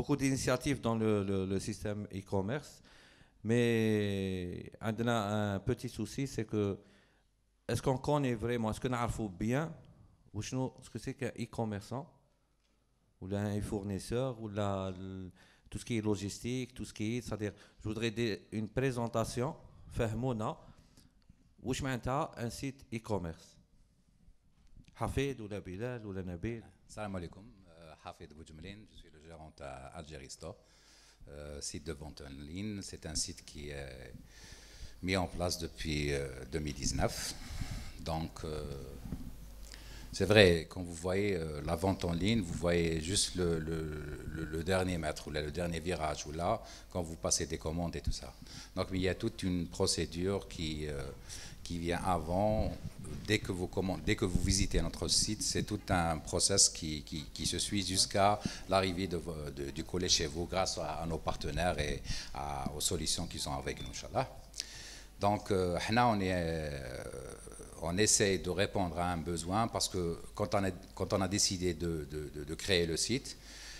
beaucoup d'initiatives dans le, système e-commerce, mais un petit souci, c'est que est-ce qu'on connaît vraiment, est-ce qu'on a bien ou ce que c'est qu'un e-commerçant ou un fournisseur ou là, tout ce qui est logistique, tout ce qui est, c'est-à-dire, je voudrais une présentation, fahmouna, ou je un site e-commerce. Hafid ou la Bilal ou la Nabil. Salam alaikum, euh, Hafid Boujmelin, à euh, site de vente en ligne. C'est un site qui est mis en place depuis 2019. Euh, Donc, euh, c'est vrai, quand vous voyez la vente en ligne, vous voyez juste le, dernier mètre ou le dernier virage ou là, quand vous passez des commandes et tout ça. Donc, il y a toute une procédure qui, qui vient avant dès que vous, que vous visitez notre site, c'est tout un process qui, se suit jusqu'à l'arrivée du collet chez vous grâce à, nos partenaires et aux solutions qui sont avec nous, Inch'Allah. Donc, euh, on, est, euh, on essaie de répondre à un besoin parce que quand on a, quand on a décidé de, créer le site,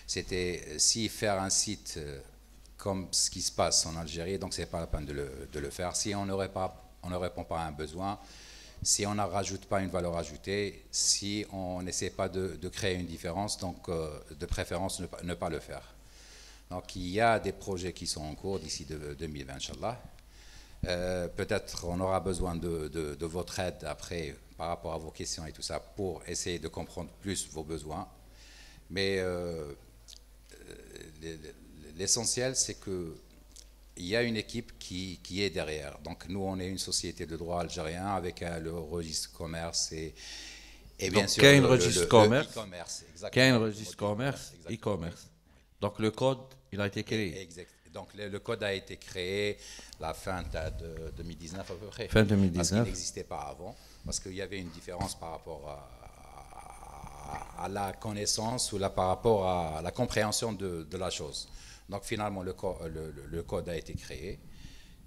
c'était euh, si faire un site comme ce qui se passe en Algérie, donc ce n'est pas la peine de le, faire. Si on on ne répond pas à un besoin, si on ne rajoute pas une valeur ajoutée, si on n'essaie pas de, créer une différence, donc euh, de préférence ne, pas le faire. Donc il y a des projets qui sont en cours d'ici 2020, euh, Inch'Allah. Euh, peut-être on aura besoin de, votre aide après par rapport à vos questions et tout ça pour essayer de comprendre plus vos besoins. Mais l'essentiel, c'est que il y a une équipe qui, qui, est derrière. Donc nous, on est une société de droit algérien avec euh, le registre commerce et, et bien Donc, sûr le, registre commerce, le e-commerce. registre commerce, e-commerce. Donc le code, il a été créé. Exact. Donc le, code a été créé la fin de, 2019 à peu près. Fin 2019. Parce n'existait pas avant, parce qu'il y avait une différence par rapport à, la connaissance ou là, par rapport à la compréhension de, de la chose. Donc finalement, le code, le, code, a été créé.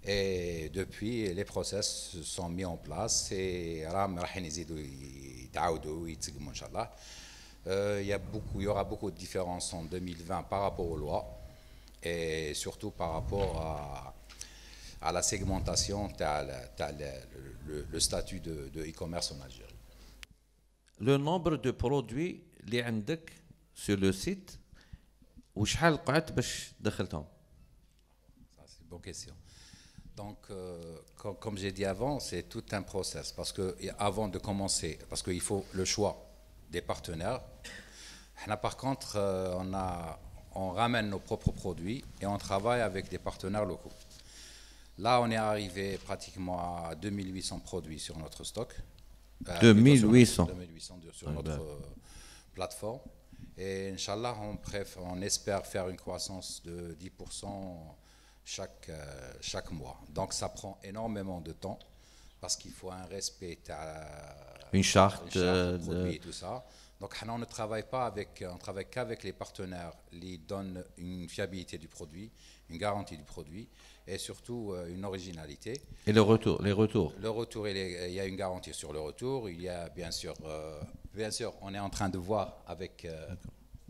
Et depuis, les process sont mis en place et euh, il, y a beaucoup, il y aura beaucoup de différences en 2020 par rapport aux lois et surtout par rapport à, à la segmentation, le, statut de e-commerce en Algérie. Le nombre de produits, les sur le site, وشحال قعدت باش دخلتهم Donc, question. Euh, comme, comme j'ai dit avant, c'est tout un process. Parce que avant de commencer, parce qu'il faut le choix des partenaires. Par contre, euh, on, a, on ramène nos propres produits et on travaille avec des partenaires locaux. Là, on est arrivé pratiquement à 2800 produits sur notre stock. 2800 euh, 2800 sur ah, notre ben. plateforme. Et Inch'Allah, on, on, espère faire une croissance de 10% chaque, euh, chaque mois. Donc ça prend énormément de temps parce qu'il faut un respect, une charte, une charte euh, de produits et tout ça. Donc on ne travaille pas avec, on travaille qu'avec les partenaires, ils donnent une fiabilité du produit, une garantie du produit et surtout euh, une originalité. Et le retour, les retours Le retour, il, y a une garantie sur le retour. Il y a bien sûr, euh, bien sûr on est en train de voir avec. Euh,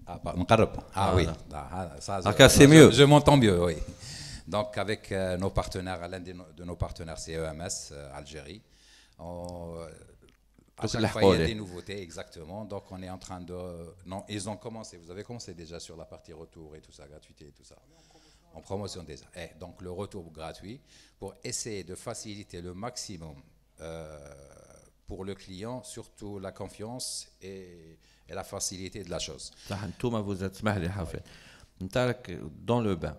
ah, pardon, ah, ah, oui, ah, ah, ça, ah, c'est mieux. Je, m'entends mieux, oui. Donc, avec nos partenaires, l'un de, nos partenaires, c'est EMS, Algérie. On, il y a des nouveautés, exactement. Donc, on est en train de. Non, ils ont commencé. Vous avez commencé déjà sur la partie retour et tout ça, gratuité et tout ça en promotion des arts. donc le retour gratuit pour essayer de faciliter le maximum euh, pour le client, surtout la confiance et, la facilité de la chose. vous êtes dans le bain.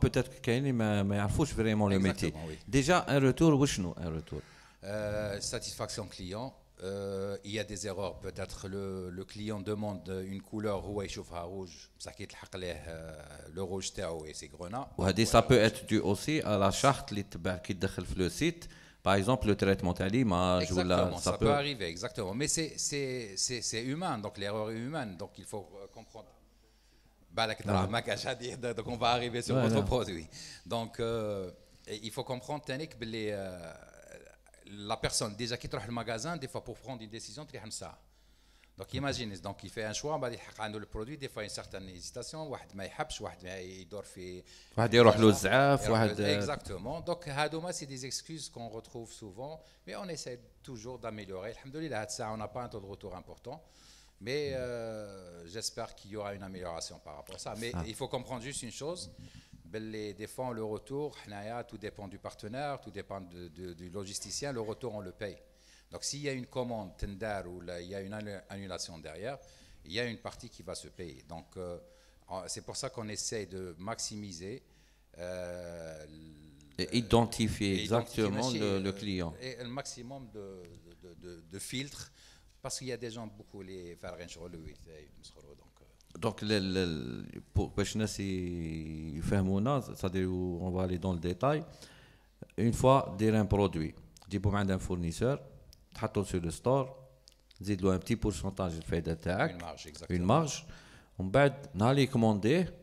peut-être qu'ils ne vraiment le métier. Déjà, un retour, un retour euh, Satisfaction client, euh, il y a des erreurs. Peut-être le, le, client demande une couleur, rouge, ça euh, le rouge et c'est grenat. Ça peut être dû aussi à la charte qui est le site. Par exemple, le traitement l'image. Exactement, ça, ça peut... arriver, exactement. Mais c'est humain, donc l'erreur est humaine, donc il faut euh, comprendre. Donc on va arriver sur votre produit. Donc il faut comprendre, Tanik, les la personne déjà qui travaille le magasin, des fois pour prendre une décision, ça. Donc imaginez, donc il fait un choix, bah, il le produit, des fois une certaine hésitation, واحد ما يحبش, واحد il dort. واحد يروح exactement. Donc hadoma c'est des excuses qu'on retrouve souvent, mais on essaie toujours d'améliorer. Alhamdoulilah, ça on n'a pas un taux de retour important. Mais euh, j'espère qu'il y aura une amélioration par rapport à ça. Mais ah. il faut comprendre juste une chose, ben, les fois, le retour, tout dépend du partenaire, tout dépend du logisticien, le retour on le paye. Donc s'il y a une commande tender ou il y a une annulation derrière, il y a une partie qui va se payer. Donc euh, c'est pour ça qu'on essaie de maximiser. Euh, et identifier exactement le, client. Euh, et le maximum de, filtres, parce qu'il y a des gens beaucoup les faire دونك باش الناس يفهمونا سادير اون فالي دون الديتاي اون فوا دير ان برودوي تجيبو من عند ان فورنيسور تحطو سو لو ستور تزيد له ان بتي بورسونتاج الفايده تاعك اون مارج اون مارج ومن بعد نهار اللي يكومونديه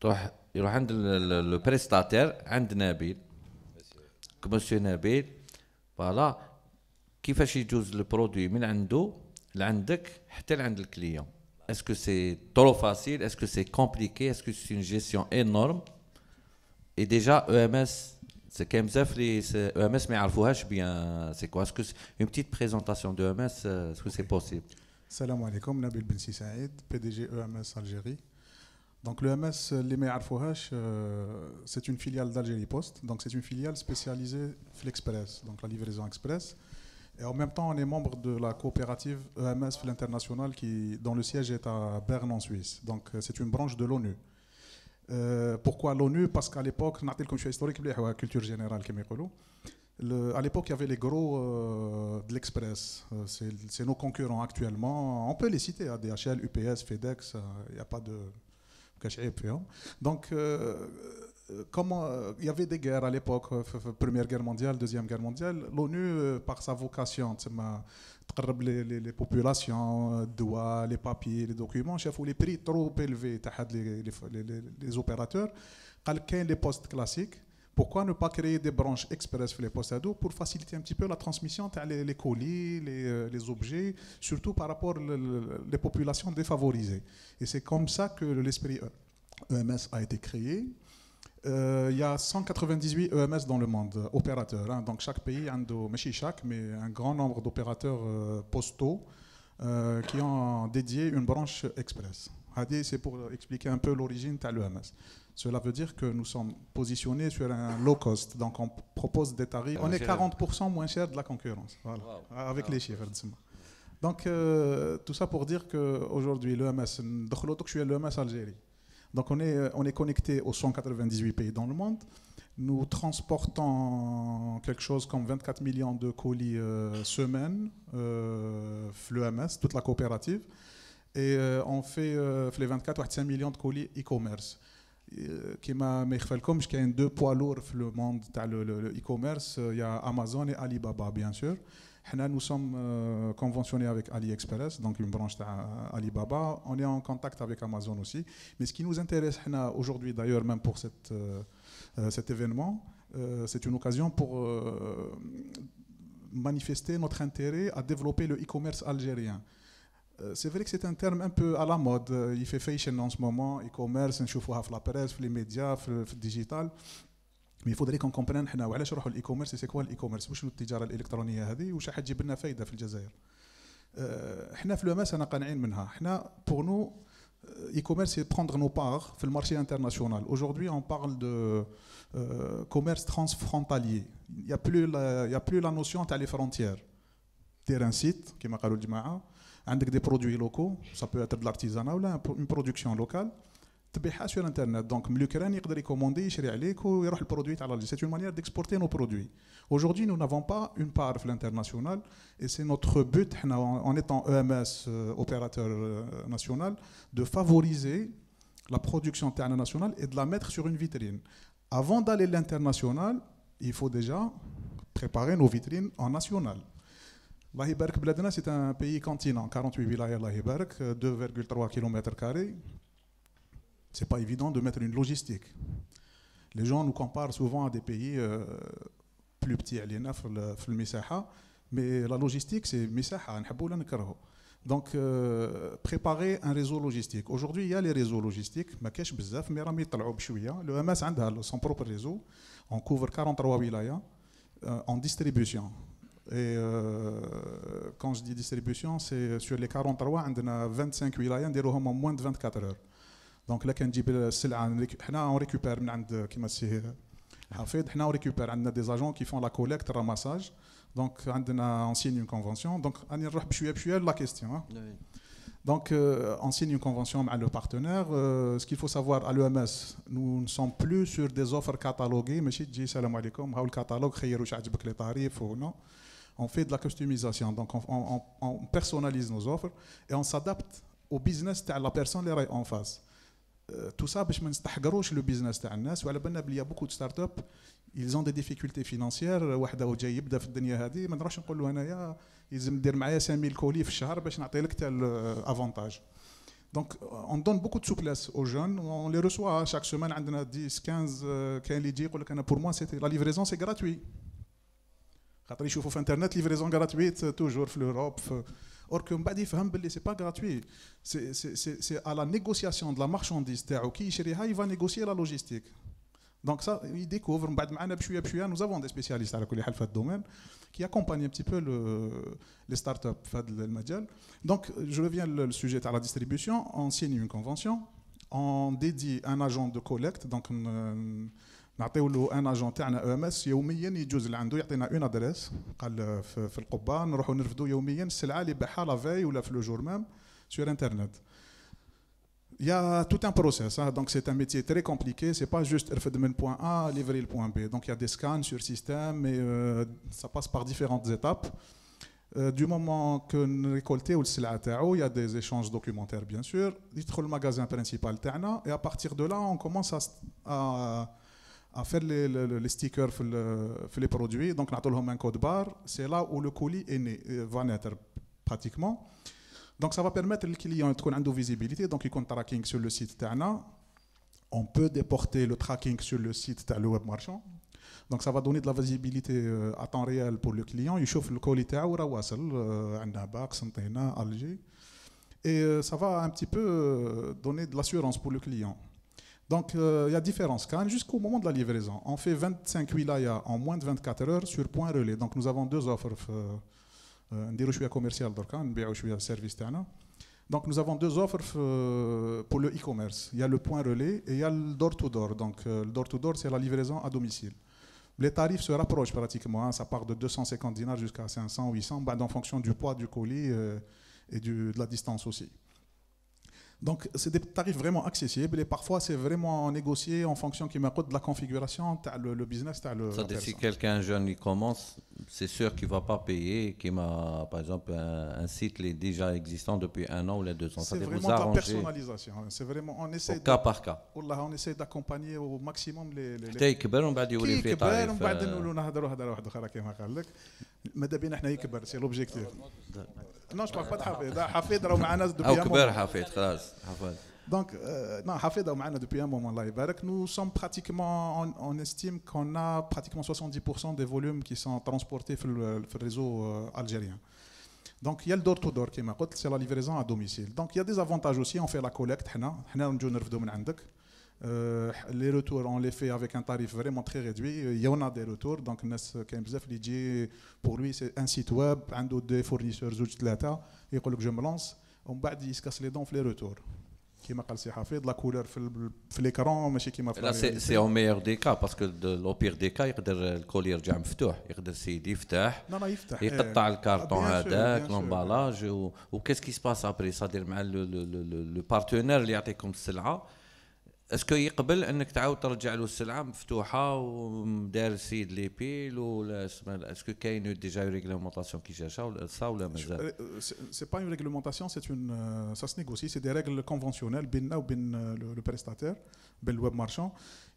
تروح يروح عند لو بريستاتير عند نبيل مسيو نبيل فوالا كيفاش يجوز البرودوي من عنده لعندك حتى لعند الكليون Est-ce que c'est trop facile Est-ce que c'est compliqué Est-ce que c'est une gestion énorme Et déjà, EMS, c'est c'est EMS, mais Alfouhash, bien, c'est quoi Est-ce que une petite présentation d'EMS, e euh, est-ce que c'est possible Salam alaikum, Nabil Ben Saïd, PDG EMS Algérie. Donc l'EMS, euh, l'EMS Alfouhash, euh, c'est une filiale d'Algérie Post. Donc c'est une filiale spécialisée Flexpress, donc la livraison express. Et en même temps, on est membre de la coopérative EMS International qui, dont le siège est à Berne en Suisse. Donc euh, c'est une branche de l'ONU. Euh, pourquoi l'ONU Parce qu'à l'époque, comme je suis historique, la culture générale, le, à l'époque, il y avait les gros euh, de l'Express. C'est nos concurrents actuellement. On peut les citer, ADHL, hein, UPS, FedEx, il n'y a pas de... Hein. Donc, euh, comment euh, il y avait des guerres à l'époque, euh, première guerre mondiale, deuxième guerre mondiale. L'ONU, par sa vocation, les, les, les populations, doigts, les papiers, les documents, chef les prix trop élevés, les, les, opérateurs, quelqu'un les postes classiques. Pourquoi ne pas créer des branches express sur les postes ados pour faciliter un petit peu la transmission les, les colis, les, les, objets, surtout par rapport aux populations défavorisées. Et c'est comme ça que l'esprit EMS a été créé. Euh, il y a 198 EMS dans le monde, euh, opérateurs. Hein. donc chaque pays, un chaque, mais un grand nombre d'opérateurs euh, postaux qui ont dédié une branche express. C'est pour expliquer un peu l'origine de l'EMS. E Cela veut dire que nous sommes positionnés sur un low cost, donc on propose des tarifs. Ah, on est 40% moins cher de la concurrence, avec ah, les chiffres. Donc tout ça pour dire qu'aujourd'hui, l'EMS, e je suis l'EMS e Algérie. Donc on est, euh, on est connecté aux 198 pays dans le monde. Nous transportons quelque chose comme 24 millions de colis euh, semaine, euh, l'EMS, toute la coopérative. Et euh, on fait euh, les 24 25 millions de colis e-commerce. qui ma يخفى لكمش كاين deux بوا deux poids monde, monde تاع l'e-commerce, il y a Amazon et Alibaba bien sûr nous sommes euh, conventionnés avec AliExpress, donc une branche d'Alibaba. Euh, on est en contact avec Amazon aussi. Mais ce qui nous intéresse aujourd'hui, d'ailleurs, même pour cette, euh, cet événement, c'est une occasion pour manifester notre intérêt à développer le e-commerce algérien. C'est vrai que c'est un terme un peu à la mode. Il fait fashion en ce moment, e-commerce, on chauffe la presse, les médias, le digital. مي فودري كون كومبران حنا وعلاش نروحوا للاي كوميرس سي كوا الاي كوميرس وشنو التجاره الالكترونيه هذه واش حتجيب لنا فايده في الجزائر آه، حنا في لوماس انا قانعين منها حنا بور نو اي كوميرس سي بروندر نو باغ في المارشي انترناسيونال اوجوردي اون بارل دو كوميرس ترانس فرونتاليي يا بلو يا بلو لا نوسيون تاع لي فرونتيير دير ان سيت كيما قالوا الجماعه عندك دي برودوي لوكو سا بو اتر دو ولا اون برودكسيون لوكال C'est une manière d'exporter nos produits. aujourd'hui nous n'avons pas une part de l'international et c'est notre but hein, en étant EMS euh, opérateur euh, national de favoriser la production internationale nationale et de la mettre sur une vitrine avant d'aller l'international il faut déjà préparer nos vitrines en national La يبارك c'est un un pays continent, 48 à La Hiberk, 2.3 km n'est pas évident de mettre une logistique. Les gens nous comparent souvent à des pays euh, plus petits, à mais la logistique, c'est Misaha, Donc, euh, préparer un réseau logistique. Aujourd'hui, il y a les réseaux logistiques, le MS a son propre réseau. On couvre 43 wilayas euh, en distribution. Et quand je dis distribution, c'est sur les 43, on a 25 wilayas, on en moins de 24 heures. دونك لا كنجيب السلعه حنا اون ريكوبير من عند كيما السي حفيظ حنا اون ريكوبير عندنا دي زاجون كي فون لا كوليكت راماساج دونك عندنا اون سين اون كونفونسيون دونك راني نروح بشويه بشويه لا كيستيون hein. Donc, euh, on signe une convention avec le partenaire. Euh, ce qu'il faut savoir à l'EMS, nous ne sommes plus sur des offres cataloguées. Mais si je dis salam alaikum, le catalogue, les tarifs ou non. On fait de la customisation. Donc, on, on, on personnalise nos offres et on s'adapte au business de la personne en face. تو euh, سا باش ما نستحقروش لو بيزنس تاع الناس وعلى بالنا بلي بوكو ستارت اب ont des difficultés فينانسيير واحد هو جاي يبدا في الدنيا هذه ما نروحش نقول له انايا يلزم دير معايا 5000 كولي في الشهر باش نعطي لك تاع الافونتاج دونك اون دون بوكو دو سوبلاس او جون اون لي ريسوا شاك سيمين عندنا 10 15 euh, كاين اللي يجي يقول لك انا بور موا سيتي لا ليفريزون سي غراتوي خاطر يشوفوا في انترنت ليفريزون غراتويت توجور في في Or que Mbadi ce n'est pas gratuit. C'est à la négociation de la marchandise. Il va négocier la logistique. Donc ça, il découvre. Nous avons des spécialistes à la domaine qui accompagnent un petit peu le, les startups. Donc je reviens au sujet à la distribution. On signe une convention. On dédie un agent de collecte. Donc euh, نعطيو له un اجون تاعنا او ام اس يوميا nous اللي عنده يعطينا اون ادريس قال في, في القبه نروحوا نرفدوا يوميا السلعه اللي باعها لافاي ولا في لو ميم sur Internet. Il y a tout un process, hein. donc c'est un métier très compliqué. C'est pas juste RFDMN point A, livrer le point B. Donc il y a des scans sur système et euh, ça passe par différentes étapes. Euh, du moment que nous récoltions le il y a des échanges documentaires bien sûr. Il le magasin principal et à partir de là, on commence à à faire les, stickers sur les produits. Donc, on a un code barre. C'est là où le colis est né, euh, va naître pratiquement. Donc, ça va permettre au client de une visibilité. Donc, il compte tracking sur le site Tana. On peut déporter le tracking sur le site le web marchand. Donc, ça va donner de la visibilité euh, à temps réel pour le client. Il chauffe le colis Rawassel, euh, Santéna, Alger. Et ça va un petit peu donner de l'assurance pour le client. Donc, euh, il y a différents scans jusqu'au moment de la livraison. On fait 25 wilaya en moins de 24 heures sur point relais. Donc, nous avons deux offres. Euh, euh, commercial شويه commercial, Donc nous avons deux offres pour le e-commerce. Il y a le point relais et il y a le door-to-door. Donc le door-to-door, c'est la livraison à domicile. Les tarifs se rapprochent pratiquement. Hein. Ça part de 250 dinars jusqu'à 500, 800, bah, en fonction du poids du colis et du, de la distance aussi. Donc, c'est des tarifs vraiment accessibles et parfois, c'est vraiment négocié en fonction qui de la configuration, le, le, business, as le... Ça, si quelqu'un jeune il commence, c'est sûr qu'il ne va pas payer, qui m'a, par exemple, un, site déjà existant depuis un an ou les deux ans. C'est vraiment de personnalisation. C'est vraiment, cas par cas. on essaie d'accompagner au maximum les... les, les... C'est euh, l'objectif. Non, je ne parle pas de Hafid. Hafid est Donc, depuis un moment là, nous sommes pratiquement, on, estime qu'on a pratiquement 70% des volumes qui sont transportés sur le, réseau euh, algérien. Donc, il y a le door-to-door qui c'est la livraison à domicile. Donc, il y a des avantages aussi, on fait la collecte, nous, nous, euh, les retours, on les fait avec un tarif vraiment très réduit. Il y en a des retours. Donc, pour lui, c'est un site web, un deux fournisseurs, il et que je me lance. On va il se casse les dents, les retours. Qui m'a dit de la couleur, l'écran, qui m'a c'est au meilleur des cas, parce que au pire des cas, euh, il y euh, le collier qui Il y a des Il y a le carton, l'emballage. Ou qu'est-ce qui se passe après ça à dire le partenaire qui a comme cela. اسكو يقبل انك تعاود ترجع له السلعه مفتوحه ودار سيد لي بيل ولا اسكو كاين ديجا ريغلومونطاسيون كي جاشا ولا سا ولا مازال سي با اون ريغلومونطاسيون سي اون سا سنيغوسي سي دي ريغل كونفونسيونيل بيننا وبين لو بريستاتير بين الويب مارشون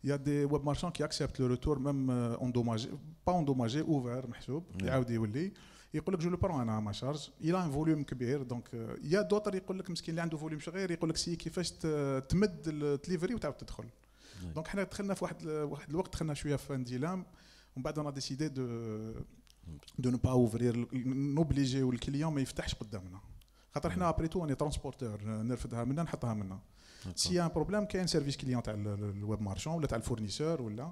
يا دي ويب مارشون كي اكسبت لو روتور ميم اوندوماجي با اوندوماجي اوفر محسوب يعاود يولي يقول لك جو لو برون انا ما شارج الى ان فوليوم كبير دونك يا دوتر يقول لك مسكين اللي عنده فوليوم صغير يقول لك سي كيفاش تمد التليفري وتعاود تدخل دونك حنا دخلنا في واحد واحد الوقت دخلنا شويه في انديلام ومن بعد انا ديسيدي دو دو نو با اوفرير نوبليجيو الكليون ما يفتحش قدامنا خاطر حنا ابري تو اني ترونسبورتور نرفدها منا نحطها منا سي ان بروبليم كاين سيرفيس كليون تاع الويب مارشون ولا تاع الفورنيسور ولا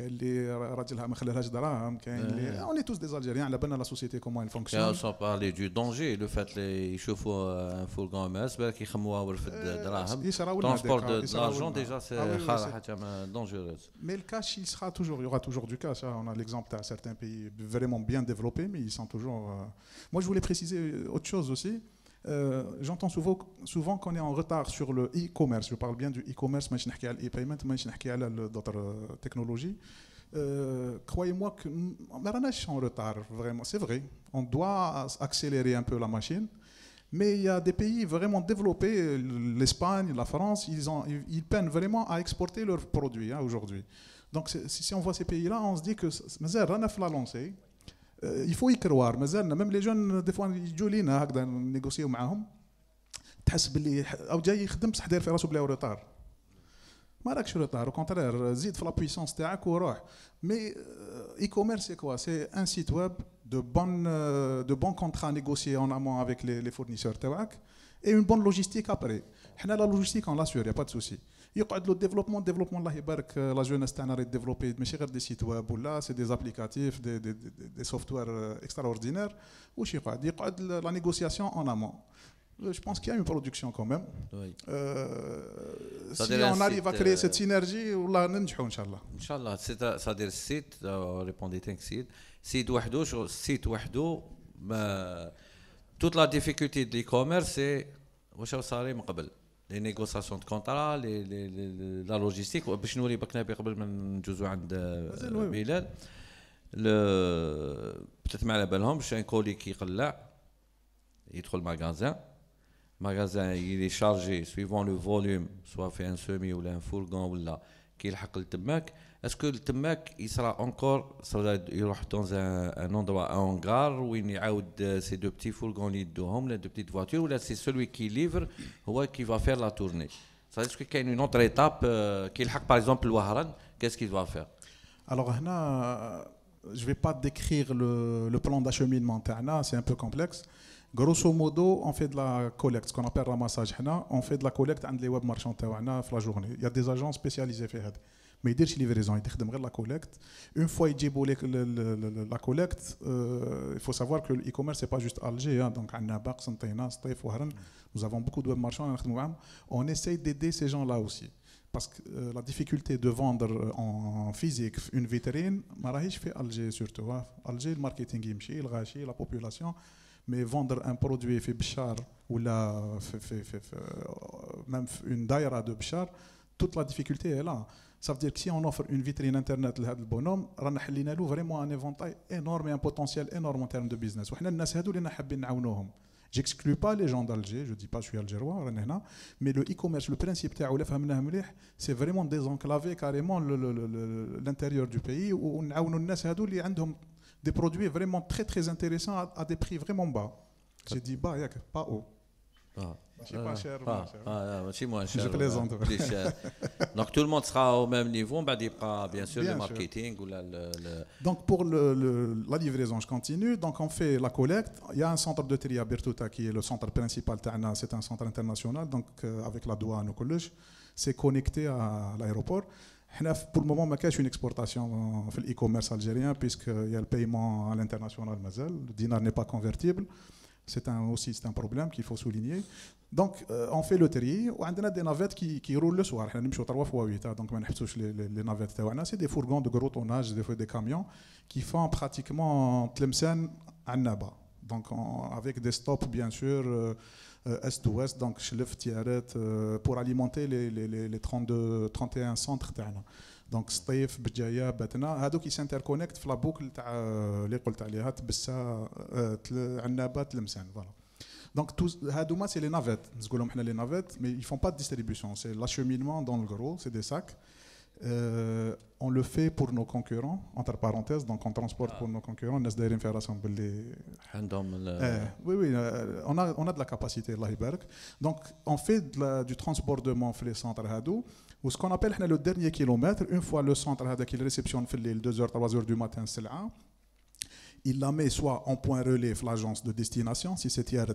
On est tous des Algériens, on a besoin la société, comment elle fonctionne. On a parlé du danger, le fait qu'ils chauffent un fourgon MS, qu'ils ne savent pas où ils vont, transport de l'argent, déjà c'est ah dangereux. Mais le cash, il sera toujours, il y aura toujours du cash. Hein. On a l'exemple de certains pays vraiment bien développés, mais ils sont toujours... Euh. Moi, je voulais préciser euh, autre chose aussi. Euh, j'entends souvent, souvent qu'on est en retard sur le e-commerce. Je parle bien du e-commerce, mais je parle de e-payment, mais je parle d'autres euh, technologies. Euh, croyez-moi que est en retard, vraiment. C'est vrai, on doit accélérer un peu la machine. Mais il y a des pays vraiment développés, l'Espagne, la France, ils, ont, ils, peinent vraiment à exporter leurs produits hein, aujourd'hui. Donc si on voit ces pays-là, on se dit que Mazer, ne la lancé. Il faut y croire, mais même les jeunes, des fois, ils jouent des gens qui avec eux. Ils ont dit qu'ils ont fait un retard. Je ne suis pas en retard, au contraire, ils ont la puissance. Mais euh, e-commerce, c'est quoi C'est un site web, euh, de bons contrats négociés en amont avec les fournisseurs et une bonne logistique après. La logistique, on l'assure, il n'y a pas de souci. Il y a le développement, développement de la euh, la jeunesse est en développer. Mais je des sites web, c'est des applicatifs, des softwares euh, extraordinaires. Ou je ne sais pas, il y a la négociation en amont. Euh, je pense qu'il y a une production quand même. Si on arrive à créer cette synergie, on va aller en Chou, Inch'Allah. Inch'Allah, c'est-à-dire site, répondez-en, site. Site ou Hado, toute la difficulté de l'e-commerce, c'est les négociations de contrat, les, les, la logistique. Je ne voulais pas que nous ayons euh, un bilan. Peut-être que je suis un colis qui est là. Il trouve le magasin. Le magasin il est chargé suivant le volume, soit fait un semi ou un fourgon ou là, qui est le hackle de est-ce que le mec il sera encore il dans un, endroit, un hangar, où il y a ces deux petits fourgons, les deux petites voitures, ou c'est celui qui livre, ouais, qui va faire la tournée Est-ce qu'il y a une autre étape euh, qu'il hack par exemple le Wahran Qu'est-ce qu'il doit faire Alors, je ne vais pas décrire le, plan d'acheminement, c'est un peu complexe. Grosso modo, on fait de la collecte, ce qu'on appelle ramassage. On fait de la collecte entre les web marchands la journée. Il y a des agents spécialisés fait ما يديرش la collecte une fois euh, il اون فوا يجيبوا collecte. لا كوليكت فو سافوار كو الاي كوميرس سي pas juste Alger hein. donc عندنا Annaba Santayna, Sétif وهرن nous avons beaucoup de marchands on essaye d'aider ces gens là aussi parce que euh, la difficulté de vendre euh, en physique une vitrine, marahich fait Alger surtout. Hein. Alger, le marketing il le la population. Mais vendre un produit fait Bchar ou la même une daïra de Bchar, toute la difficulté est là. Ça veut dire que si on offre une vitrine Internet à ce bonhomme, on a vraiment un éventail énorme et un potentiel énorme en termes de business. J'exclus pas les gens d'Alger, je ne dis pas que je suis algérois, mais le e-commerce, le principe, c'est vraiment désenclaver carrément l'intérieur du pays où on a des produits vraiment très très intéressants à des prix vraiment bas. Je dit bas, pas haut. C'est ah. Je plaisante. Donc tout le monde sera au même niveau. Ah, bien sûr, le marketing. Donc pour la livraison, je continue. Donc on fait la collecte. Il y a un centre de tri à Bertuta qui est le centre principal. C'est un centre international. Donc euh, avec la douane au collège, c'est connecté à l'aéroport. Pour le moment, ma cache une exportation euh, fait l'e-commerce algérien puisqu'il y a le paiement à l'international. Le dinar n'est pas convertible. C'est un, aussi c'est un problème qu'il faut souligner. Donc, euh, on fait le tri. On a des navettes qui, qui roulent le soir. On a Donc, on les, navettes. C'est des fourgons de gros tonnage, des, des camions, qui font pratiquement Tlemcen à Naba. Donc, avec des stops, bien sûr, euh, euh, est-ouest, donc Tiaret, pour alimenter les, les, les 32, 31 centres. Donc, الصيف بجايه باتنا هادوك qui في لابوكل تاع euh, اللي قلت عليها تبسه euh، عنابه تلمسان Donc tous Hadouma c'est les navettes. les navettes, mais ils ne font pas de distribution. C'est l'acheminement dans le gros, c'est des sacs. Euh, on le fait pour nos concurrents, entre parenthèses, donc on transporte ah. pour nos concurrents. On Oui, oui, on a, de la capacité, là, Donc on fait du transbordement dans les centres Hadou ce qu'on appelle le dernier kilomètre, une fois le centre réception les 2h, 3h du matin, Il la met soit en point relais l'agence de destination, si c'est hier,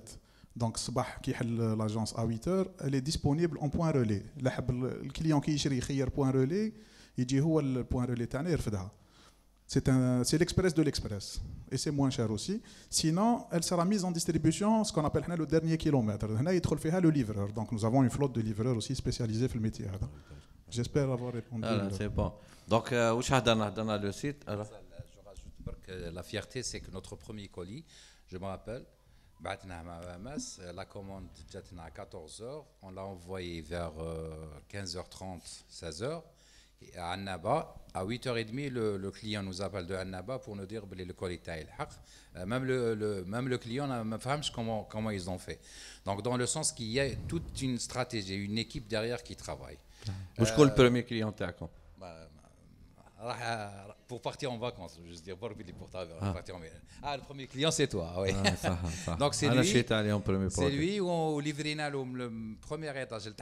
donc Sbah qui l'agence à 8h, elle est disponible en point relais. Le client qui le point relais, il dit le point relais, c'est l'express de l'express. Et c'est moins cher aussi. Sinon, elle sera mise en distribution, ce qu'on appelle le dernier kilomètre. Là, il hein, le livreur. Donc, nous avons une flotte de livreurs aussi spécialisés dans le métier. Hein. J'espère avoir répondu. Ah, c'est bon. Donc, où euh, le site Je rajoute que la fierté, c'est que notre premier colis, je me rappelle, euh, la commande à 14h, on l'a envoyé vers 15h30, 16h. Euh, à Annaba, à 8h30, le, client nous appelle de Annaba pour nous dire que le colita est euh, le même le, même le client n'a euh, pas comment, comment ils ont fait. Donc, dans le sens qu'il y a toute une stratégie, une équipe derrière qui travaille. est-ce que le premier client quand bah, euh, pour partir en vacances. Je veux dire, euh, ah. partir en Ah, le premier client, c'est toi. Ah, donc, c'est ah, lui. C'est lui où on livrait le premier étage, le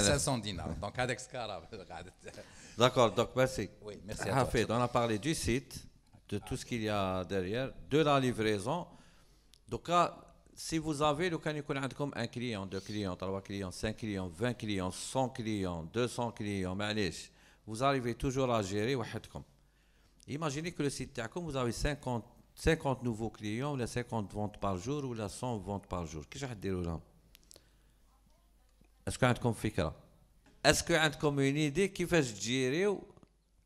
500 dinars. Donc, avec Scarab. D'accord, donc merci. Oui, merci. À toi. on a parlé du site, de tout ce qu'il y a derrière, de la livraison. Donc, si vous avez le canicule, comme un client, deux clients, trois clients, cinq clients, vingt clients, cent clients, deux cents clients, mais vous arrivez toujours à gérer Imaginez que le site vous avez 50, nouveaux clients, ou 50 ventes par jour, ou 100 ventes par jour. Qu'est-ce que je vais Est-ce que vous avez Est-ce que vous avez une idée qui fait gérer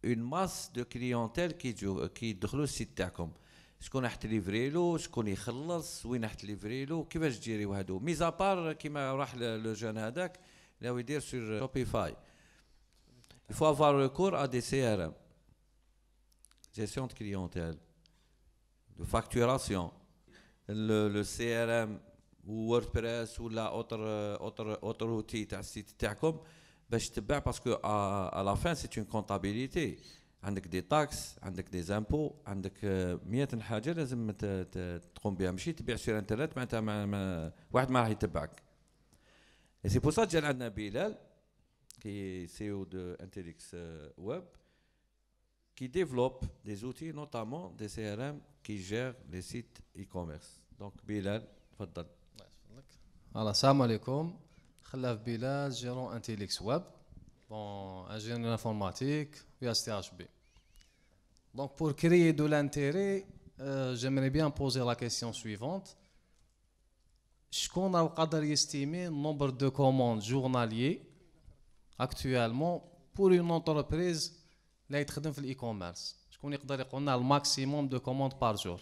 une masse de clientèle qui qui le site Est-ce Est-ce qu'on qu'on a livré l'eau. يخلص وين راح تليفري له كيفاش ديريو هادو ميزابار كيما راح لو جون هذاك لو dire sur Shopify. Il faut avoir recours à des CRM, gestion de clientèle, de facturation. Le CRM ou WordPress ou la autre euh, autre autre routine, ta site ta com, ben parce qu'à la fin c'est une comptabilité. On a des taxes, on a des impôts, on a mille ténacités. Mais tu tu tu qu'on bien tu vas sur internet, mais tu as un un un, un de mal à y te parle. Si vous faites ça, il y a un délai qui est CEO de Intelix euh, Web, qui développe des outils, notamment des CRM qui gèrent les sites e-commerce. Donc, Bilal, faddal. Alors, salam alaikum. Khalaf Bilal, gérant Intelix Web, bon, ingénieur informatique, USTHB. Donc, pour créer de l'intérêt, euh, j'aimerais bien poser la question suivante. Est-ce qu'on a le nombre de commandes journalières actuellement pour une entreprise qui travaille dans l'e-commerce. Je connais a le maximum de commandes par jour.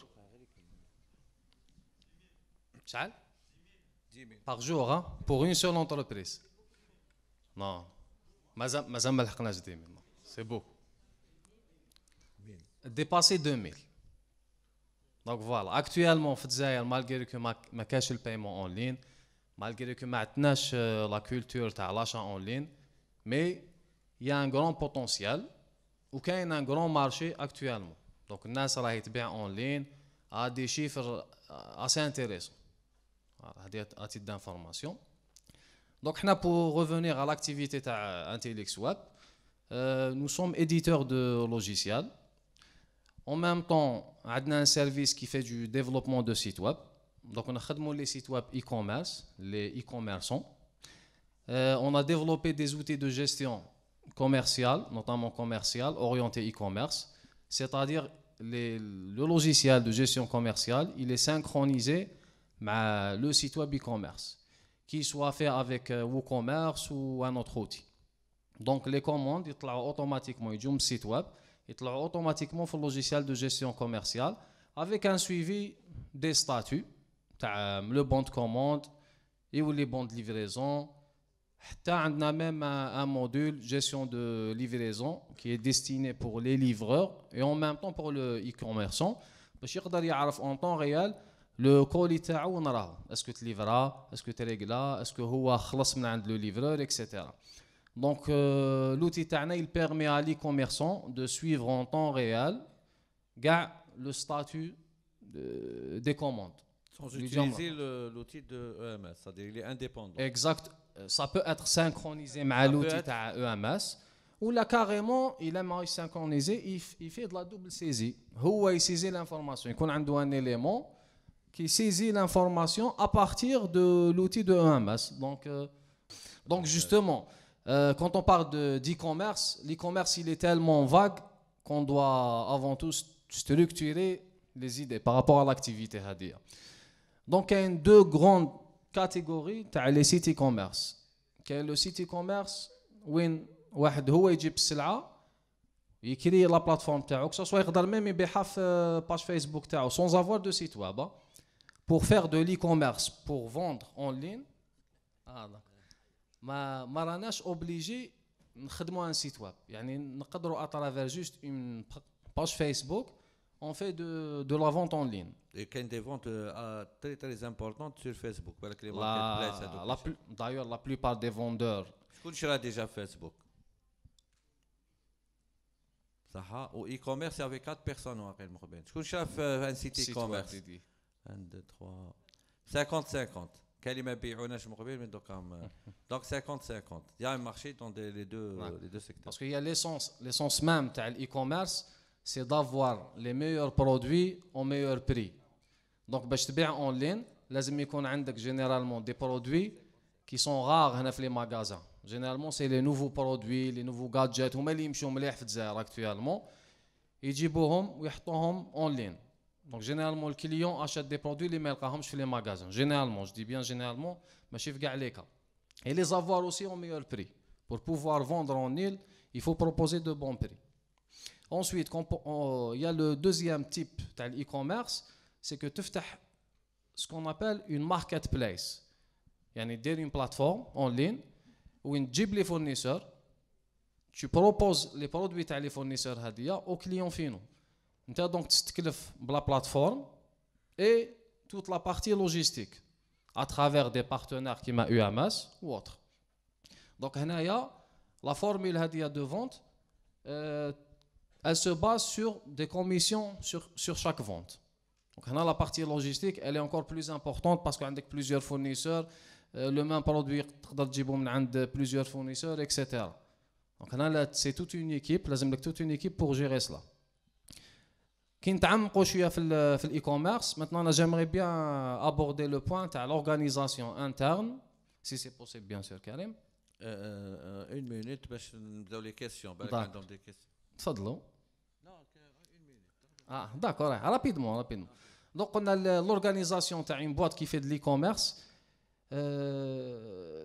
Par jour, hein, pour une seule entreprise. Non. C'est beau. Dépasser 2000. Donc voilà, actuellement, malgré que je cache le paiement en ligne, malgré que je euh, la culture de l'achat en ligne, mais il y a un grand potentiel ou qu'il y a un grand marché actuellement. Donc, les gens bien en ligne à des chiffres euh, assez intéressants, à titre d'information. Donc, pour revenir à l'activité euh, intellectuelle, Web, euh, nous sommes éditeurs de logiciels. En même temps, on a un service qui fait du développement de sites web. Donc, on a les sites web e-commerce, les e-commerçants. Euh, on a développé des outils de gestion commerciale, notamment commerciale, orienté e-commerce. C'est-à-dire, le logiciel de gestion commerciale, il est synchronisé avec bah, le site web e-commerce, qu'il soit fait avec euh, WooCommerce ou un autre outil. Donc, les commandes, ils automatiquement, sur le site web, ils automatiquement sur le logiciel de gestion commerciale avec un suivi des statuts, euh, le bon de commande et ou les bons de livraison, on a même un, module gestion de livraison qui est destiné pour les livreurs et en même temps pour le e-commerçant. qu'il peut savoir en temps réel le colis est que tu que اسكو que est هو خلص من عند le livreur, etc. Donc euh, l'outil تاعنا il permet à l'e-commerçant de suivre en temps réel le statut des commandes. On utilise l'outil de EMS, c'est-à-dire il est indépendant. Exact, euh, ça peut être synchronisé avec l'outil de EMS, e ou là carrément, il est synchronisé, il fait de la double saisie. Il saisit l'information, il a un élément qui saisit l'information à partir de l'outil de EMS. Donc, euh, donc euh, justement, quand on parle d'e-commerce, l'e-commerce il est tellement vague qu'on doit avant tout structurer les idées par rapport à l'activité. à dire. Donc, il y a deux grandes catégories tu les sites e-commerce. le site e-commerce où un homme est il crée la plateforme, que ce soit dans le même la euh, page Facebook, sans avoir de site web, hein. pour faire de l'e-commerce, pour vendre en ligne. Voilà. Mais on pas obligé de faire un site web. on peut, à juste une page Facebook, on fait de, la vente en ligne. Et a des ventes euh, très très importantes sur Facebook. D'ailleurs, la plupart des vendeurs. Je a déjà Facebook. Ou e-commerce, avec 4 personnes. Je euh, un site e-commerce. 1, 2, 3. 50-50. Donc 50-50. Euh, il y a un marché dans les, deux, secteurs. Parce qu'il y a l'essence, l'essence même de l'e-commerce c'est d'avoir les meilleurs produits au meilleur prix. Donc, باش bien en ligne, لازم يكون عندك généralement des produits qui sont rares dans les magasins. Généralement, c'est les nouveaux produits, les nouveaux gadgets, ou اللي يمشيو actuellement في الجزائر actuellement. يجيبوهم ويحطوهم en ligne. Donc, généralement, le client achète des produits اللي ما يلقاهمش في les magasins. Généralement, je dis bien généralement, ماشي في كاع les cas. Et les avoir aussi au meilleur prix. Pour pouvoir vendre en ligne, il faut proposer de bons prix. Ensuite, il y a le deuxième type d'e-commerce, c'est que tu ouvres ce qu'on appelle une marketplace. Il y a une plateforme en ligne où tu les fournisseurs, tu proposes les produits les fournisseurs aux clients finaux. Tu donc tu la plateforme et toute la partie logistique à travers des partenaires qui m'a UMS ou autre. Donc, il y a la formule de vente. Euh, elle se base sur des commissions sur, sur chaque vente. Donc la partie logistique, elle est encore plus importante parce qu'on a plusieurs fournisseurs, euh, le même produit, on a plusieurs fournisseurs, etc. Donc là, c'est toute une équipe, toute une équipe pour gérer cela. Quand je suis في le l'e-commerce maintenant j'aimerais bien aborder le point à l'organisation interne si c'est possible bien sûr Karim. Euh, euh, une minute je vais vous donner des questions. Bah, ah, d'accord, hein. ah, rapidement. Donc hein, rapidement donc on a l'organisation une boîte qui fait de l'e-commerce euh,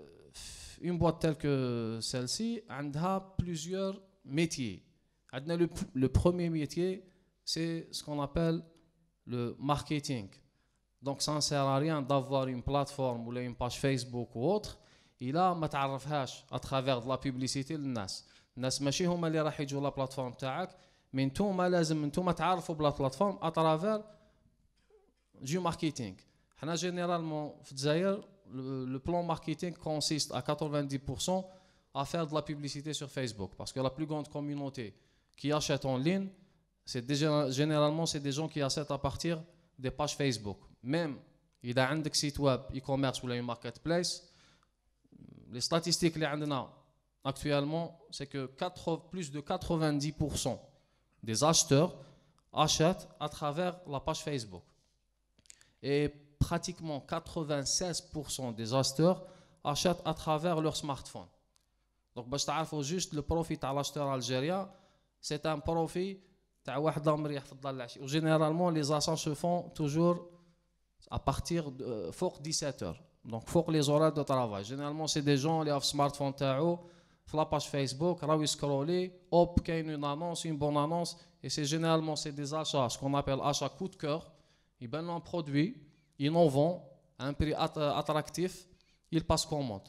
une boîte telle que celle-ci a plusieurs métiers le, premier métier c'est ce qu'on appelle le marketing donc ça ne sert à rien d'avoir une plateforme ou une page Facebook ou autre il a ما à travers de la publicité le nas الناس ماشي هما اللي راح يجوا لا بلاتفورم تاعك مي نتوما لازم نتوما تعرفوا بلا بلاتفورم اترافير du marketing. Généralement, le plan marketing consiste à 90% à faire de la publicité sur Facebook. Parce que la plus grande communauté qui achète en ligne, c'est généralement c'est des gens qui achètent à partir des pages Facebook. Même il a un site web, e-commerce ou une marketplace, les statistiques les actuellement, c'est que plus de 90% des acheteurs achètent à travers la page Facebook. Et pratiquement 96% des acheteurs achètent à travers leur smartphone. Donc, باش juste le profit à l'acheteur algérien, c'est un profit Généralement, les achats se font toujours à partir de 17h. Euh, Donc, faut les horaires de travail. Généralement, c'est des gens qui ont smartphone la page Facebook, là où ils hop, qu'il y a une annonce, une bonne annonce, et c'est généralement c'est des achats, ce qu'on appelle achats coup de cœur. Ils vendent un produit, ils en à un prix attractif, ils passent commande.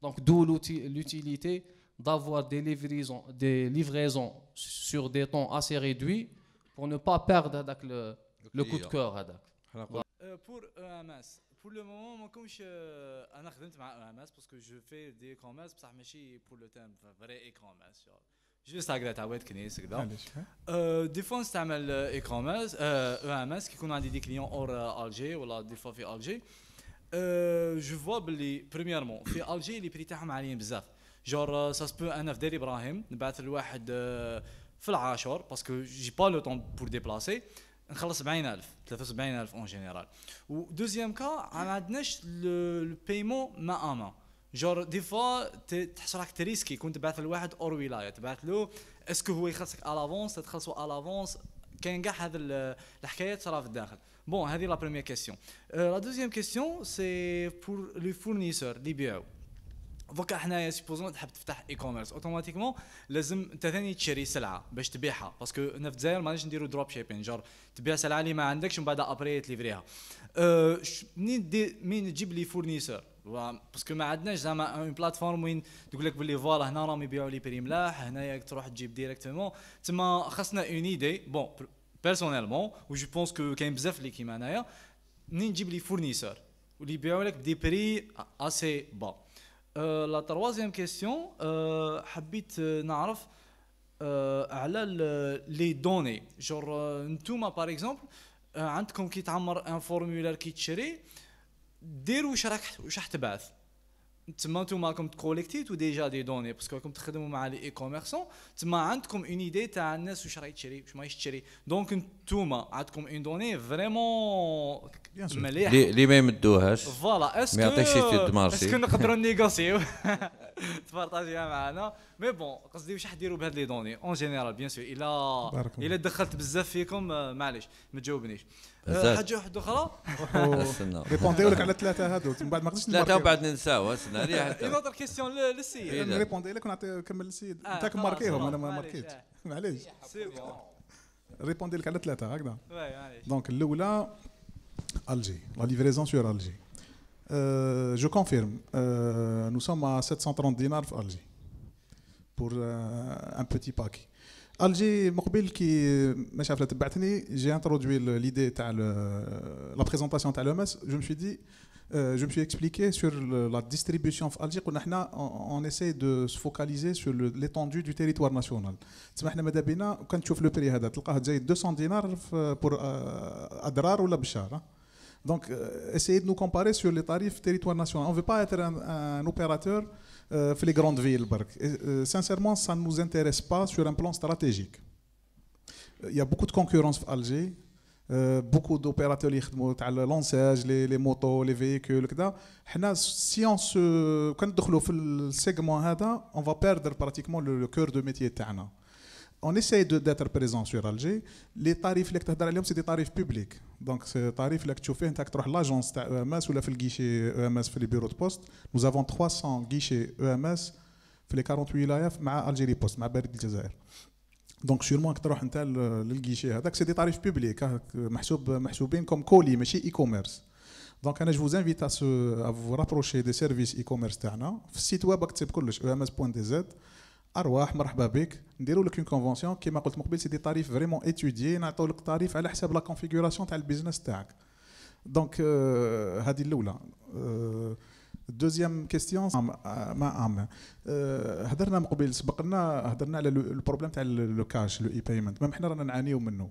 Donc d'où l'utilité d'avoir des livraisons, des livraisons sur des temps assez réduits pour ne pas perdre le, le, coup de cœur. Euh, pour euh, pour le moment, comme je suis euh, un avec parce que je fais des écrans commerce ça suis pour le thème, vrai commerce Juste à la ta hein. ah, euh, euh, qui de là. Des fois, on s'est un e-commerce, a des clients hors Alger, ou des fois, fait Je vois, ben, premièrement, fait Alger, les prix sont très Genre, ça se peut un œuf de battre le wahed, de la parce que j'ai pas le temps pour déplacer. نخلص 70000 73000 اون جينيرال ودوزيام كا ما عندناش البيمون ما اما جور دي فوا تحس راك تريسكي كنت تبعث لواحد اور ولايه تبعث له اسكو هو يخلصك الافونس تخلصوا الافونس كاين كاع هذا الحكايه ترى في الداخل بون هذه لا بروميير كيسيون لا دوزيام كيسيون سي بور لي فورنيسور اللي بيعوا دوكا حنايا سيبوزون تحب تفتح اي كوميرس اوتوماتيكمون لازم انت ثاني تشري سلعه باش تبيعها باسكو هنا في الجزائر ماناش نديرو دروب شيبين جور تبيع سلعه اللي ما عندكش ومن بعد ابري تليفريها أه منين مين تجيب لي فورنيسور باسكو ما عندناش زعما اون بلاتفورم وين تقول لك باللي فوالا هنا راهم يبيعوا لي بري ملاح هنايا تروح تجيب ديريكتومون تما خاصنا اون ايدي بون بيرسونيلمون و جو بونس كو كاين بزاف اللي كيما انايا منين نجيب لي فورنيسور واللي يبيعوا لك بدي بري اسي با لا تروازيام كيسيون حبيت euh, نعرف euh, على لي دوني جور نتوما باغ اكزومبل euh, عندكم كي تعمر ان فورمولار كي تشري دير واش راك واش راح تبعث تما نتوما راكم تكوليكتيتو ديجا دي دوني باسكو راكم تخدموا مع لي اي كوميرسون تما عندكم اون ايدي تاع الناس واش راهي تشري واش ماهيش تشري دونك نتوما عندكم اون دوني فريمون مليح اللي ما يمدوهاش فوالا اسكو ما يعطيكش اسكو نقدروا نيغوسيو تبارطاجيها معنا مي بون قصدي واش حديروا بهاد لي دوني اون جينيرال بيان سور الا الا دخلت بزاف فيكم معليش ما تجاوبنيش حاجه واحده اخرى ريبوندي ريبونديو لك على ثلاثه هادو من بعد ما قدرتش ثلاثه وبعد بعد ننساو استنى حتى اون اوتر كيسيون للسيد ريبوندي لك ونعطي كمل للسيد انت ماركيهم انا ما ماركيتش معليش سي بون ريبوندي لك على ثلاثه هكذا دونك الاولى الجي لا ليفريزون سور الجي je confirme. nous sommes à 730 dinars pour Alger pour un petit pack. Alger qui j'ai introduit l'idée de la présentation de l'OMS. Je me suis dit, je me suis expliqué sur la distribution en Alger. On, on, essaie de se focaliser sur l'étendue du territoire national. Quand tu vois le prix, tu as 200 dinars pour Adrar ou la donc, euh, essayez de nous comparer sur les tarifs territoire national. On ne veut pas être un, opérateur euh, les grandes villes. Euh, sincèrement, ça ne nous intéresse pas sur un plan stratégique. Euh, il y a beaucoup de concurrence à Alger. beaucoup d'opérateurs qui le les, les, motos, les véhicules, etc. Si on se, quand on le segment, on va perdre pratiquement le, cœur de métier. Tana on essaye d'être présent sur Alger. Les tarifs que tu c'est des tarifs publics. Donc, ces tarifs que tu fais, à l'agence EMS e ou le guichet EMS, les bureaux de poste. Nous avons 300 guichets EMS, les 48 IAF, mais Algérie Post, ma Berd Jazair. Donc, sûrement que tu as euh, le guichet. C'est des tarifs publics, hein, euh, comme colis, mais chez e-commerce. Donc, je vous invite à, vous rapprocher des services e-commerce. Site web, c'est EMS.dz. E EMS.dz. ارواح مرحبا بك نديروا لك اون كونفونسيون كيما قلت مقبل سيدي طاريف فريمون اتيديي نعطيو لك طاريف على حساب لا كونفيغوراسيون تاع البيزنس تاعك دونك euh, هذه الاولى دوزيام كيستيون ما ام هضرنا من قبل سبقنا هضرنا على البروبليم تاع لو كاش لو اي بايمنت ما حنا رانا نعانيو منه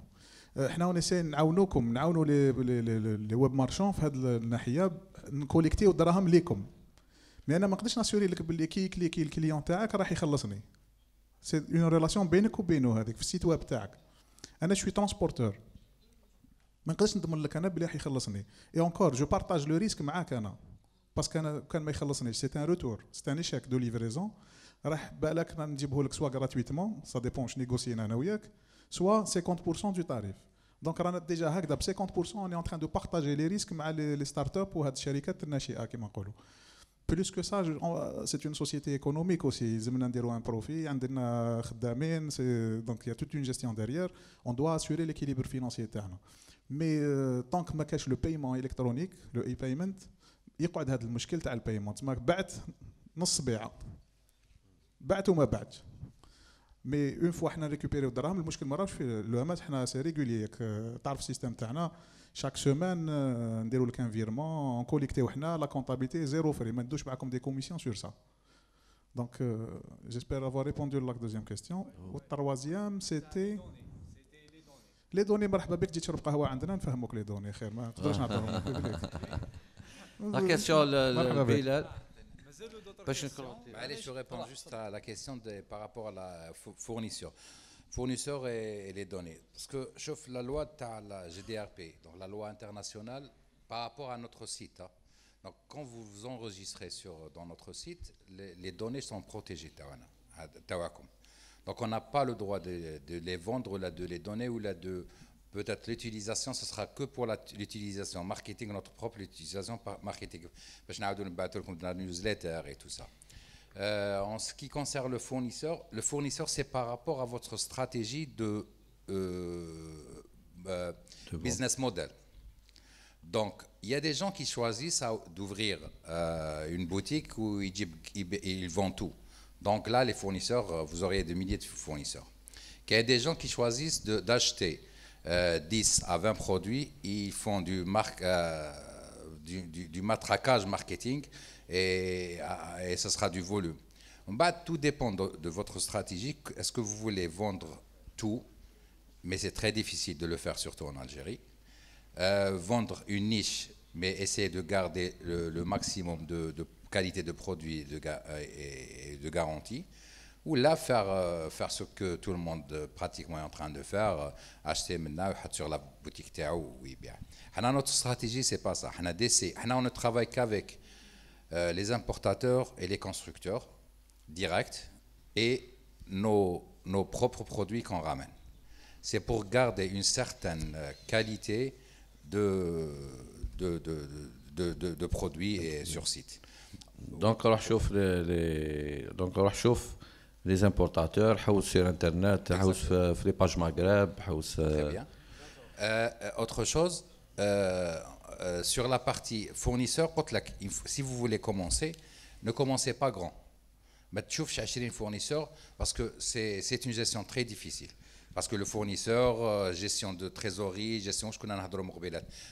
euh, حنا ونسي نعاونوكم نعاونوا لي ويب مارشون في هذه الناحيه نكوليكتيو الدراهم ليكم لان ما نقدرش ناسيوري لك باللي كي كليكي الكليون تاعك راح يخلصني سي اون ريلاسيون بينك وبينه هذيك في السيت ويب تاعك انا شوي ترونسبورتور ما نقدرش نضمن لك انا بلي راح يخلصني اي اونكور جو بارطاج لو ريسك معاك انا باسكو انا كان ما يخلصنيش سيت ان روتور سيت ان ايشيك دو ليفريزون راح بالك نجيبه لك سوا غراتويتمون سا ديبون واش نيغوسينا انا وياك سوا 50% دو تاريف دونك رانا ديجا هكذا ب 50% اون اون تران دو بارطاجي لي ريسك مع لي ستارت اب وهاد الشركات الناشئه كيما نقولوا plus que ça, c'est une société économique aussi. Ils ont un profit, donc il y a toute une gestion derrière. On doit assurer l'équilibre financier Mais euh, tant que ma cache le paiement électronique, le e-payment, il y a des problèmes avec le paiement. Tu m'as dit, tu m'as dit, mais une fois que a récupéré le drame, le problème, c'est régulier. Euh, tu le système chaque semaine, euh, on déroule qu'un virement, on collecte la comptabilité zéro frais. Mais nous, pas des commissions sur ça. Donc, euh, j'espère avoir répondu à la deuxième question. La troisième, c'était. Les données, Les données, جيت تشرب قهوه عندنا نفهموك لي دوني خير les تقدرش La question كيسيون بلال باش la معليش جو ريبون جوست fournisseurs et, les données. Parce que la loi la GDRP, donc la loi internationale, par rapport à notre site. Hein. Donc quand vous vous enregistrez sur, dans notre site, les, données sont protégées, Donc on n'a pas le droit de, les vendre, là, de les données, ou là, de peut-être l'utilisation, ce sera que pour l'utilisation marketing, notre propre utilisation marketing. Je la newsletter et tout ça. Euh, en ce qui concerne le fournisseur, le fournisseur, c'est par rapport à votre stratégie de, euh, euh, business model. Donc, il y a des gens qui choisissent d'ouvrir une boutique où ils, vendent tout. Donc là, les fournisseurs, vous auriez des milliers de fournisseurs. Il y a des gens qui choisissent d'acheter 10 à 20 produits, ils font du, marque, du, du matraquage marketing et, ce ah, ah, sera du volume. tout dépend de, votre stratégie. Est-ce que vous voulez vendre tout, mais c'est très difficile de le faire, surtout en Algérie. Euh, vendre une niche, mais essayer de garder le, maximum de, qualité de produit de, et, de garantie. Ou là, faire, euh, faire ce que tout le monde euh, pratiquement est en train de faire, acheter maintenant sur la boutique oui bien. Notre stratégie, c'est pas ça. On ne travaille qu'avec euh, les importateurs et les constructeurs directs et nos, nos propres produits qu'on ramène. C'est pour garder une certaine euh, qualité de, de, produits sur site. Donc, on chauffe les, les, donc on chauffe les importateurs, sur Internet, sur les pages Maghreb, Très euh, bien. autre chose, euh, sur la partie fournisseur, si vous voulez commencer, ne commencez pas grand. Mais Tu chercher un fournisseur parce que c'est une gestion très difficile. Parce que le fournisseur, euh, gestion de trésorerie, gestion, je connais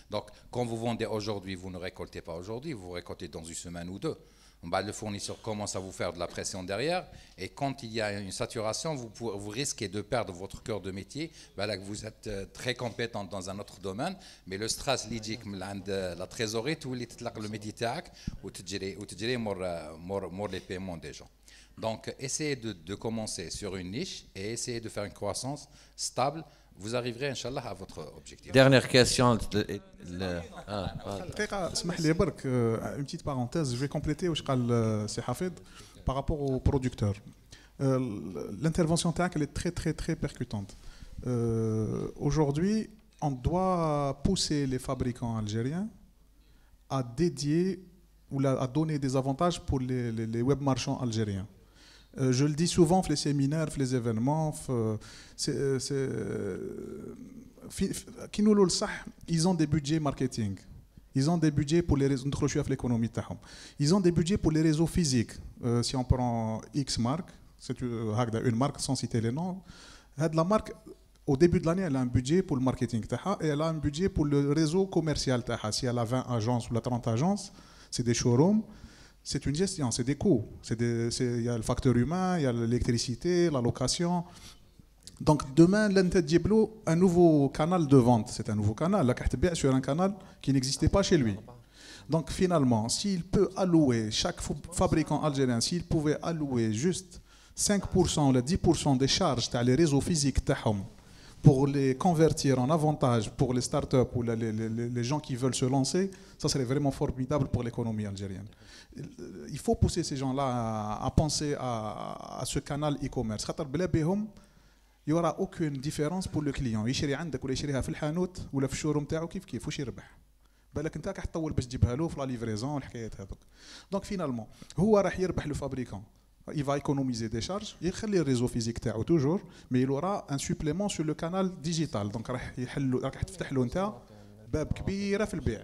Donc, quand vous vendez aujourd'hui, vous ne récoltez pas aujourd'hui, vous récoltez dans une semaine ou deux le fournisseur commence à vous faire de la pression derrière. Et quand il y a une saturation, vous, vous risquez de perdre votre cœur de métier. vous êtes euh, très compétent dans un autre domaine, mais le stress l'idique, la trésorerie, tout le Vous ou tu euh, les paiements des gens. Donc, essayez de, de, commencer sur une niche et essayez de faire une croissance stable vous arriverez, Inch'Allah, à votre objectif. Dernière question. une petite parenthèse, je vais compléter euh, par rapport aux producteurs. Euh, l'intervention TAC est très, très, très percutante. Euh, aujourd'hui, on doit pousser les fabricants algériens à dédier ou à donner des avantages pour les, les web marchands algériens euh, je le dis souvent dans les séminaires, dans les événements, euh, euh, ils ont des budgets marketing. Ils ont des budgets pour les réseaux. l'économie. Ils ont des budgets pour les réseaux physiques. si on prend X marque, c'est une marque sans citer les noms. La marque, au début de l'année, elle a un budget pour le marketing et elle a un budget pour le réseau commercial. Si elle a 20 agences ou 30 agences, c'est des showrooms c'est une gestion, hein, c'est des coûts. Il y a le facteur humain, il y a l'électricité, la location. Donc demain, Diablo, un nouveau canal de vente, c'est un nouveau canal. La carte bien sur un canal qui n'existait pas chez lui. Donc finalement, s'il peut allouer, chaque fabricant algérien, s'il pouvait allouer juste 5% ou 10% des charges les réseaux physiques pour les convertir en avantage pour les startups ou les gens qui veulent se lancer, ça serait vraiment formidable pour l'économie algérienne il faut pousser ces gens-là à, penser à, ce canal e-commerce. Il n'y aura aucune différence pour le client. Il cherche un de quoi il cherche à faire le handout ou le showroom t'as ou qui fait qui faut chercher bah. Bah là quand t'as qu'à t'ouvrir parce que tu la livraison la donc finalement où va rayer le fabricant il va économiser des charges il crée les réseaux physiques t'as toujours mais il aura un supplément sur le canal digital donc il va ouvrir le t'as bab qui est à faire le bien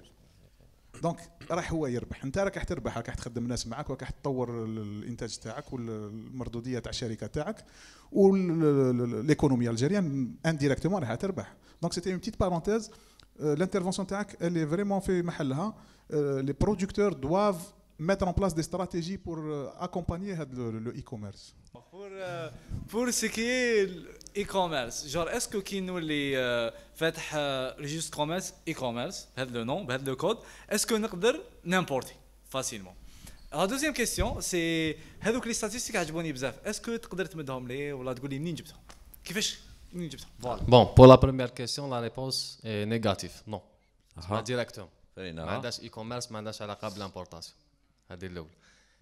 دونك راح هو يربح انت راك راح تربح راك راح تخدم ناس معك وراك تطور الانتاج تاعك والمردوديه تاع الشركه تاعك والايكونومي الجيريان انديريكتومون راح تربح دونك سيتي اون بتيت بارونتيز l'intervention تاعك اللي فريمون في محلها لي برودكتور دواف mettre en place des stratégies pour euh, accompagner le e-commerce euh, pour, ce qui est e-commerce, genre est-ce que qui nous les euh, fait euh, registre commerce e-commerce, le nom, le code, est-ce que nous pouvons n'importe facilement La deuxième question, c'est les statistiques Est-ce que tu peux me les ou la tu les quest voilà. Bon, pour la première question, la réponse est négative. Non. Ah pas ah. directement. d'e-commerce, عندهاش اي كوميرس ما عندهاش هذه الاول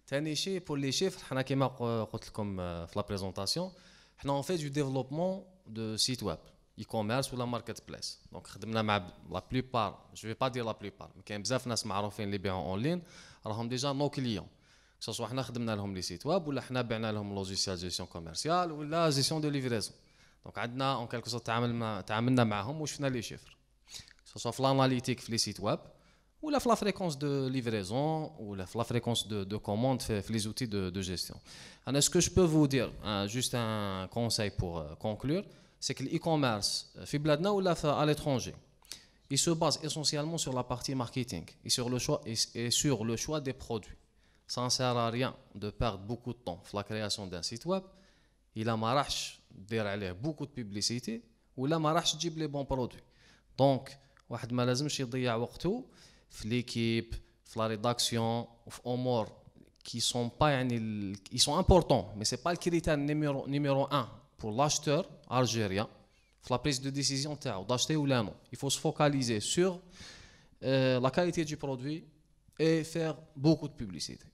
ثاني شيء بور لي شيفر حنا كيما قلت لكم آه، في لا بريزونطاسيون حنا اون في دو ديفلوبمون دو سيت ويب اي كوميرس ولا ماركت بليس دونك خدمنا مع لا بليبار جو في با دير لا بليبار كاين بزاف ناس معروفين اللي بيعوا اون لين راهم ديجا نو كليون سواء حنا خدمنا لهم لي سيت ويب ولا حنا بعنا لهم لوجيسيال جيستيون كوميرسيال ولا جيستيون دو ليفريزون دونك عندنا اون كالكو سو تعاملنا تعاملنا معاهم وشفنا لي شيفر سواء في لاناليتيك في لي سيت ويب ou la, fréquence de livraison, ou la, fréquence de, commande, les outils de, gestion. ce que je peux vous dire, hein, juste un conseil pour euh, conclure, c'est que l'e-commerce, euh, Fibladna ou à l'étranger, il se base essentiellement sur la partie marketing et sur le choix, et, sur le choix des produits. Ça ne sert à rien de perdre beaucoup de temps dans la création d'un site web. Il a marach derrière beaucoup de publicité, ou la marach les bons produits. Donc, واحد ما لازمش يضيع l'équipe, la rédaction, en mort, qui sont pas ils sont importants, mais c'est pas le critère numéro numéro un pour l'acheteur algérien. La prise de décision d'acheter ou non. Il faut se focaliser sur euh, la qualité du produit et faire beaucoup de publicité.